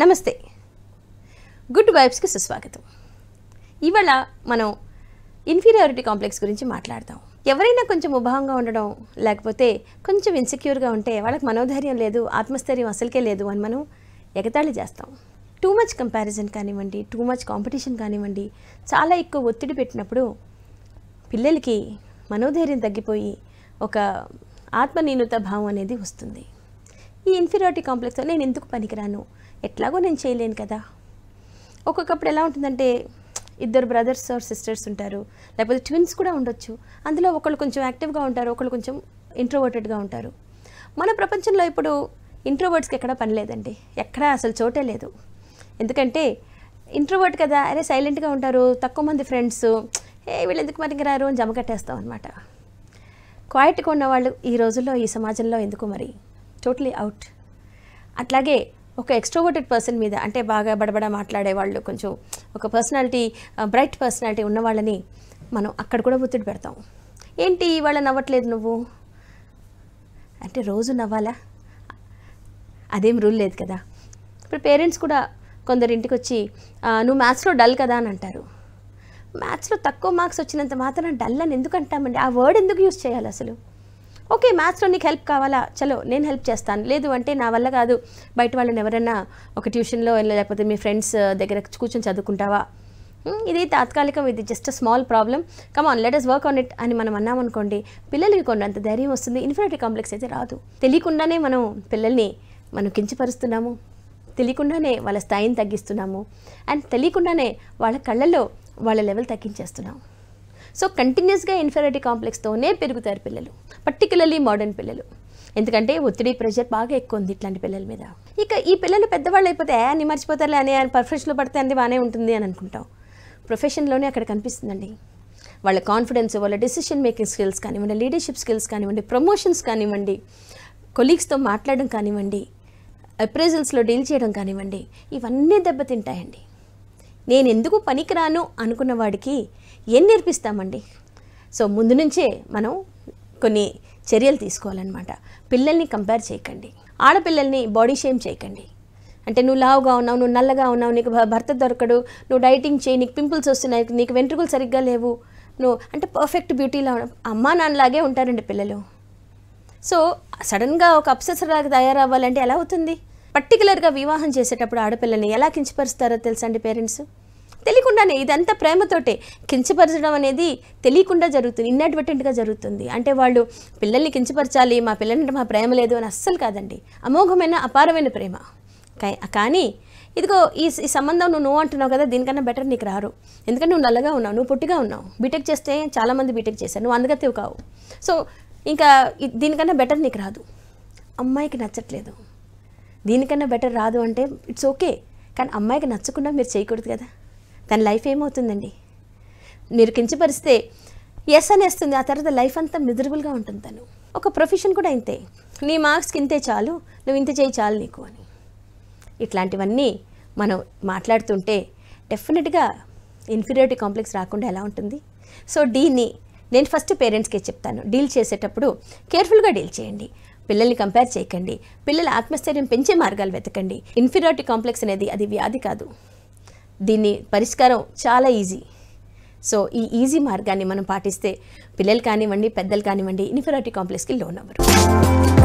నమస్తే గుడ్ వైబ్స్కి సుస్వాగతం ఇవాళ మనం ఇన్ఫీరియారిటీ కాంప్లెక్స్ గురించి మాట్లాడదాం ఎవరైనా కొంచెం ఉభావంగా ఉండడం లేకపోతే కొంచెం ఇన్సెక్యూర్గా ఉంటే వాళ్ళకి మనోధైర్యం లేదు ఆత్మస్థైర్యం అసలుకే లేదు అని మనం ఎగతాళి చేస్తాం టూ మచ్ కంపారిజన్ కానివ్వండి టూ మచ్ కాంపిటీషన్ కానివ్వండి చాలా ఎక్కువ ఒత్తిడి పెట్టినప్పుడు పిల్లలకి మనోధైర్యం తగ్గిపోయి ఒక ఆత్మనీనత భావం అనేది వస్తుంది ఈ ఇన్ఫీరియారిటీ కాంప్లెక్స్ నేను ఎందుకు పనికిరాను ఎట్లాగో నేను చేయలేను కదా ఒక్కొక్కప్పుడు ఎలా ఉంటుందంటే ఇద్దరు బ్రదర్స్ ఆర్ సిస్టర్స్ ఉంటారు లేకపోతే ట్విన్స్ కూడా ఉండొచ్చు అందులో ఒకళ్ళు కొంచెం యాక్టివ్గా ఉంటారు ఒకళ్ళు కొంచెం ఇంట్రోవర్టెడ్గా ఉంటారు మన ప్రపంచంలో ఇప్పుడు ఇంట్రోవర్ట్స్కి ఎక్కడ పని లేదండి ఎక్కడ అసలు చోటే లేదు ఎందుకంటే ఇంట్రోవర్ట్ కదా అరే సైలెంట్గా ఉంటారు తక్కువ మంది ఫ్రెండ్స్ ఏ వీళ్ళు ఎందుకు మనకి రారు అని జమ కట్టేస్తాం అనమాట క్వాయిట్గా ఉన్న వాళ్ళు ఈ రోజుల్లో ఈ సమాజంలో ఎందుకు మరి టోటలీ అవుట్ అట్లాగే ఒక ఎక్స్ట్రోవర్టెడ్ పర్సన్ మీద అంటే బాగా బడబడ మాట్లాడే వాళ్ళు కొంచెం ఒక పర్సనాలిటీ బ్రైట్ పర్సనాలిటీ ఉన్న వాళ్ళని మనం అక్కడ కూడా ఒత్తిడి పెడతాం ఏంటి ఇవాళ నవ్వట్లేదు నువ్వు అంటే రోజు నవ్వాలా అదేం రూల్ లేదు కదా ఇప్పుడు పేరెంట్స్ కూడా కొందరు ఇంటికి వచ్చి నువ్వు మ్యాథ్స్లో డల్ కదా అని అంటారు మ్యాథ్స్లో తక్కువ మార్క్స్ వచ్చినంత మాత్రం డల్ అని ఎందుకు అంటామండి ఆ వర్డ్ ఎందుకు యూజ్ చేయాలి అసలు ఓకే మ్యాథ్స్లో నీకు హెల్ప్ కావాలా చలో నేను హెల్ప్ చేస్తాను లేదు అంటే నా వల్ల కాదు బయట వాళ్ళని ఎవరైనా ఒక ట్యూషన్లో లేకపోతే మీ ఫ్రెండ్స్ uh, దగ్గర కూర్చొని చదువుకుంటావా ఇది తాత్కాలికం ఇది just small problem come on let us work on it అని మనం అన్నామనుకోండి పిల్లలకి అంత ధైర్యం వస్తుంది ఇన్ఫినిటీ కాంప్లెక్స్ అయితే రాదు తెలియకుండానే మనం పిల్లల్ని మనం కించపరుస్తున్నాము తెలియకుండానే వాళ్ళ స్థాయిని తగ్గిస్తున్నాము అండ్ తెలియకుండానే వాళ్ళ కళ్ళల్లో వాళ్ళ లెవెల్ తగ్గించేస్తున్నాము సో కంటిన్యూస్గా ఇన్ఫెరిటీ కాంప్లెక్స్తోనే పెరుగుతారు పిల్లలు పర్టికులర్లీ మోడర్న్ పిల్లలు ఎందుకంటే ఒత్తిడి ప్రెషర్ బాగా ఎక్కువ ఉంది ఇట్లాంటి పిల్లల మీద ఇక ఈ పిల్లలు పెద్దవాళ్ళు అయిపోతే అని మర్చిపోతారు అని పర్ఫెక్షన్లో పడితే అంది బాగానే ఉంటుంది అని అనుకుంటాం ప్రొఫెషన్లోనే అక్కడ కనిపిస్తుందండి వాళ్ళ కాన్ఫిడెన్స్ వాళ్ళ డెసిషన్ మేకింగ్ స్కిల్స్ కానివ్వండి లీడర్షిప్ స్కిల్స్ కానివ్వండి ప్రమోషన్స్ కానివ్వండి కొలీగ్స్తో మాట్లాడడం కానివ్వండి అప్రైజల్స్లో డీల్ చేయడం కానివ్వండి ఇవన్నీ దెబ్బతింటాయండి నేను ఎందుకు పనికిరాను అనుకున్న వాడికి ఏం నేర్పిస్తామండి సో ముందు నుంచే మనం కొన్ని చర్యలు తీసుకోవాలన్నమాట పిల్లల్ని కంపేర్ చేయకండి ఆడపిల్లల్ని బాడీ షేమ్ చేయకండి అంటే నువ్వు లావుగా ఉన్నావు నువ్వు నల్లగా ఉన్నావు నీకు భర్త దొరకడు నువ్వు డైటింగ్ చేయి నీకు పింపుల్స్ వస్తున్నాయి నీకు వెంట్రుకలు సరిగ్గా లేవు నువ్వు అంటే పర్ఫెక్ట్ బ్యూటీలా అమ్మా నాన్నలాగే ఉంటారండి పిల్లలు సో సడన్గా ఒక అప్సెసర్లాగా తయారవ్వాలంటే ఎలా అవుతుంది పర్టికులర్గా వివాహం చేసేటప్పుడు ఆడపిల్లల్ని ఎలా కించపరుస్తారో తెలుసండి పేరెంట్స్ తెలియకుండానే ఇదంతా ప్రేమతోటే కించపరచడం అనేది తెలియకుండా జరుగుతుంది ఇన్నడ్వర్టెంట్గా జరుగుతుంది అంటే వాళ్ళు పిల్లల్ని కించపరచాలి మా పిల్లలంటే మా ప్రేమ లేదు అని అస్సలు కాదండి అమోఘమైన అపారమైన ప్రేమ కానీ ఇదిగో ఈ ఈ సంబంధం నువ్వు నువ్వు అంటున్నావు కదా దీనికన్నా బెటర్ నీకు రారు ఎందుకంటే నువ్వు నల్లగా ఉన్నావు నువ్వు పుట్టిగా ఉన్నావు బీటెక్ చేస్తే చాలామంది బీటెక్ చేశారు నువ్వు అందగతివి కావు సో ఇంకా దీనికన్నా బెటర్ నీకు రాదు అమ్మాయికి నచ్చట్లేదు దీనికన్నా బెటర్ రాదు అంటే ఇట్స్ ఓకే కానీ అమ్మాయికి నచ్చకుండా మీరు చేయకూడదు కదా తన లైఫ్ ఏమవుతుందండి మీరు కించపరిస్తే ఎస్ అనేస్తుంది ఆ తర్వాత లైఫ్ అంతా మిజరబుల్గా ఉంటుంది తను ఒక ప్రొఫెషన్ కూడా ఇంతే నీ మార్క్స్కి ఇంతే చాలు నువ్వు ఇంత చేయి చాలు నీకు అని ఇట్లాంటివన్నీ మనం మాట్లాడుతుంటే డెఫినెట్గా ఇన్ఫీరియారిటీ కాంప్లెక్స్ రాకుండా ఎలా ఉంటుంది సో డీని నేను ఫస్ట్ పేరెంట్స్కే చెప్తాను డీల్ చేసేటప్పుడు కేర్ఫుల్గా డీల్ చేయండి పిల్లల్ని కంపేర్ చేయకండి పిల్లల ఆత్మస్థైర్యం పెంచే మార్గాలు వెతకండి ఇన్ఫీరియారిటీ కాంప్లెక్స్ అనేది అది వ్యాధి కాదు దీన్ని పరిష్కారం చాలా ఈజీ సో ఈ ఈజీ మార్గాన్ని మనం పాటిస్తే పిల్లలు కానివ్వండి పెద్దలు కానివ్వండి ఇన్ఫెరాటిక్ కాంప్లెక్స్కి లోన్ అవ్వరు